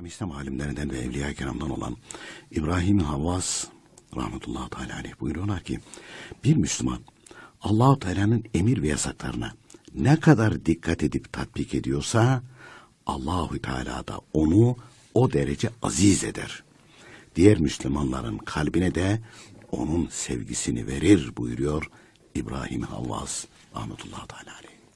Efendim İslam alimlerinden ve evliya kiramdan olan İbrahim Havvas rahmetullahi teala aleyh buyuruyorlar ki bir Müslüman Allahu Teala'nın emir ve yasaklarına ne kadar dikkat edip tatbik ediyorsa Allahu Teala da onu o derece aziz eder. Diğer Müslümanların kalbine de onun sevgisini verir buyuruyor İbrahim Havvas rahmetullahi teala aleyh.